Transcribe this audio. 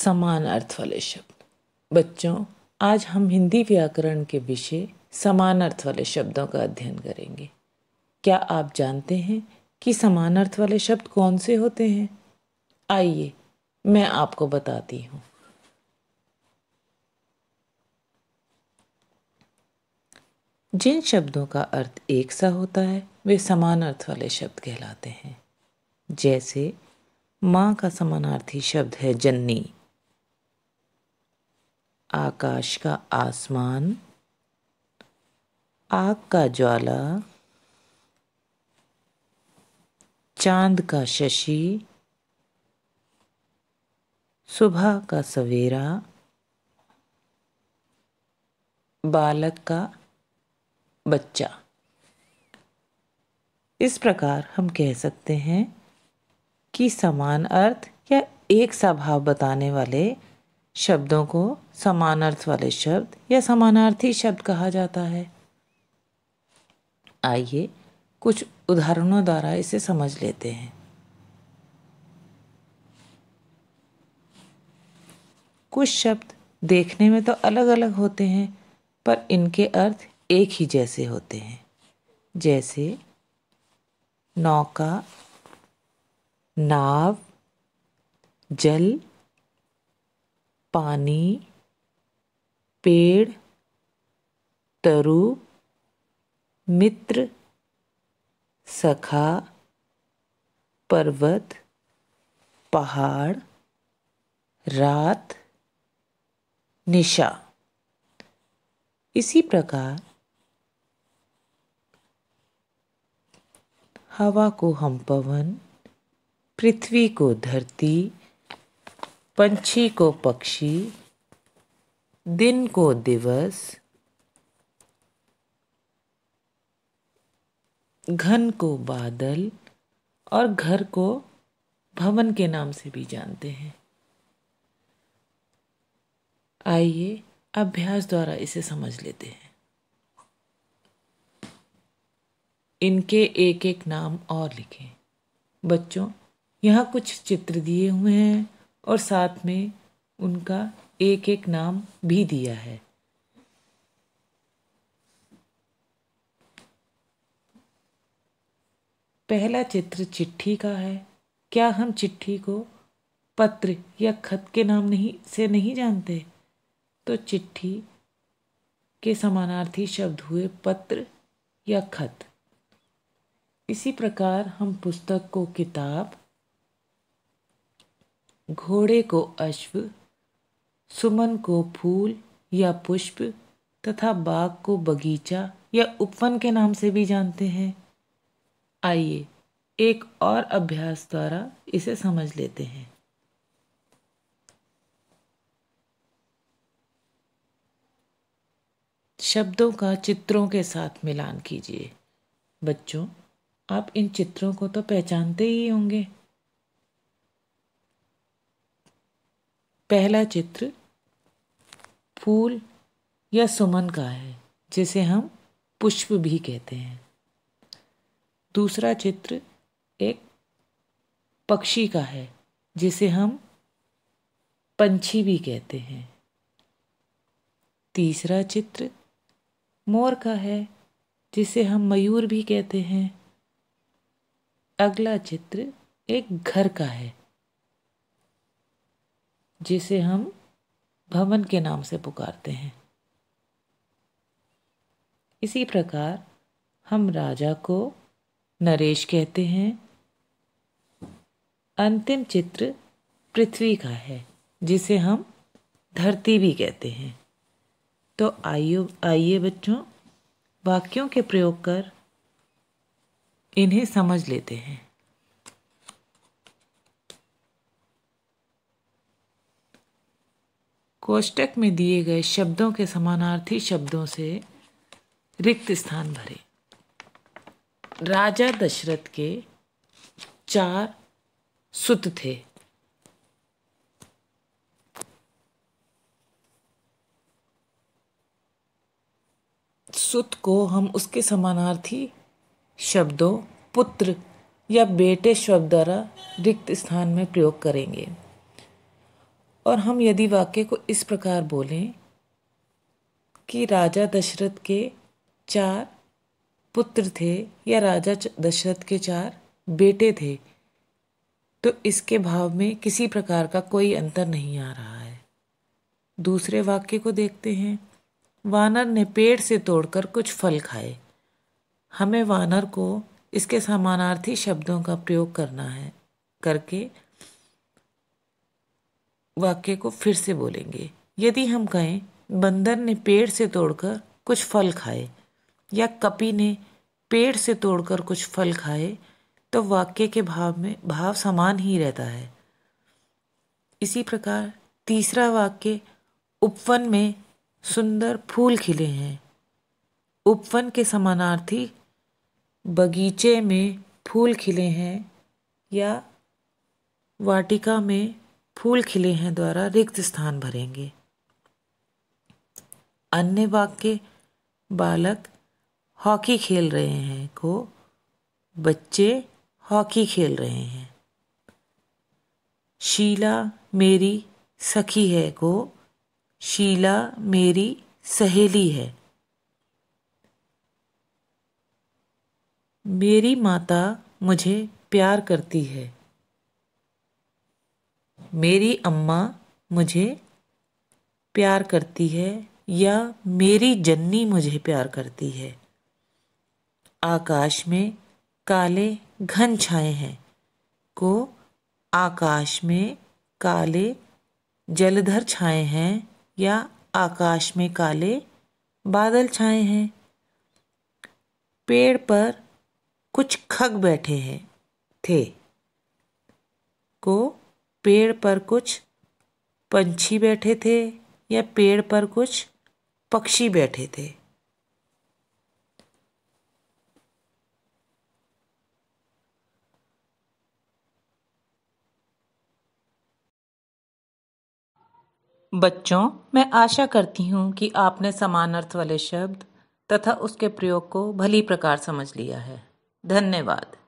समान अर्थ वाले शब्द बच्चों आज हम हिंदी व्याकरण के विषय समान अर्थ वाले शब्दों का अध्ययन करेंगे क्या आप जानते हैं कि समान अर्थ वाले शब्द कौन से होते हैं आइए मैं आपको बताती हूँ जिन शब्दों का अर्थ एक सा होता है वे समान अर्थ वाले शब्द कहलाते हैं जैसे माँ का समानार्थी शब्द है जन्नी आकाश का आसमान आग का ज्वाला चांद का शशि सुबह का सवेरा बालक का बच्चा इस प्रकार हम कह सकते हैं कि समान अर्थ या एक सा भाव बताने वाले शब्दों को समानार्थ वाले शब्द या समानार्थी शब्द कहा जाता है आइए कुछ उदाहरणों द्वारा इसे समझ लेते हैं कुछ शब्द देखने में तो अलग अलग होते हैं पर इनके अर्थ एक ही जैसे होते हैं जैसे नौका नाव जल पानी पेड़ तरु मित्र सखा पर्वत पहाड़ रात निशा इसी प्रकार हवा को हम पवन पृथ्वी को धरती पंछी को पक्षी दिन को दिवस घन को बादल और घर को भवन के नाम से भी जानते हैं आइए अभ्यास द्वारा इसे समझ लेते हैं इनके एक एक नाम और लिखें बच्चों यहाँ कुछ चित्र दिए हुए हैं और साथ में उनका एक एक नाम भी दिया है पहला चित्र चिट्ठी का है क्या हम चिट्ठी को पत्र या खत के नाम नहीं से नहीं जानते तो चिट्ठी के समानार्थी शब्द हुए पत्र या खत इसी प्रकार हम पुस्तक को किताब घोड़े को अश्व सुमन को फूल या पुष्प तथा बाग को बगीचा या उपवन के नाम से भी जानते हैं आइए एक और अभ्यास द्वारा इसे समझ लेते हैं शब्दों का चित्रों के साथ मिलान कीजिए बच्चों आप इन चित्रों को तो पहचानते ही होंगे पहला चित्र फूल या सुमन का है जिसे हम पुष्प भी कहते हैं दूसरा चित्र एक पक्षी का है जिसे हम पंछी भी कहते हैं तीसरा चित्र मोर का है जिसे हम मयूर भी कहते हैं अगला चित्र एक घर का है जिसे हम भवन के नाम से पुकारते हैं इसी प्रकार हम राजा को नरेश कहते हैं अंतिम चित्र पृथ्वी का है जिसे हम धरती भी कहते हैं तो आइयो आइए बच्चों वाक्यों के प्रयोग कर इन्हें समझ लेते हैं कोष्टक में दिए गए शब्दों के समानार्थी शब्दों से रिक्त स्थान भरे राजा दशरथ के चार सुत थे सुत को हम उसके समानार्थी शब्दों पुत्र या बेटे शब्द द्वारा रिक्त स्थान में प्रयोग करेंगे और हम यदि वाक्य को इस प्रकार बोलें कि राजा दशरथ के चार पुत्र थे या राजा दशरथ के चार बेटे थे तो इसके भाव में किसी प्रकार का कोई अंतर नहीं आ रहा है दूसरे वाक्य को देखते हैं वानर ने पेड़ से तोड़कर कुछ फल खाए हमें वानर को इसके समानार्थी शब्दों का प्रयोग करना है करके वाक्य को फिर से बोलेंगे यदि हम कहें बंदर ने पेड़ से तोड़कर कुछ फल खाए या कपि ने पेड़ से तोड़कर कुछ फल खाए तो वाक्य के भाव में भाव समान ही रहता है इसी प्रकार तीसरा वाक्य उपवन में सुंदर फूल खिले हैं उपवन के समानार्थी बगीचे में फूल खिले हैं या वाटिका में फूल खिले हैं द्वारा रिक्त स्थान भरेंगे अन्य वाक्य बालक हॉकी खेल रहे हैं को बच्चे हॉकी खेल रहे हैं शीला मेरी सखी है को शीला मेरी सहेली है मेरी माता मुझे प्यार करती है मेरी अम्मा मुझे प्यार करती है या मेरी जन्नी मुझे प्यार करती है आकाश में काले घन छाए हैं को आकाश में काले जलधर छाए हैं या आकाश में काले बादल छाए हैं पेड़ पर कुछ खग बैठे हैं थे को पेड़ पर कुछ पंछी बैठे थे या पेड़ पर कुछ पक्षी बैठे थे बच्चों मैं आशा करती हूँ कि आपने समान अर्थ वाले शब्द तथा उसके प्रयोग को भली प्रकार समझ लिया है धन्यवाद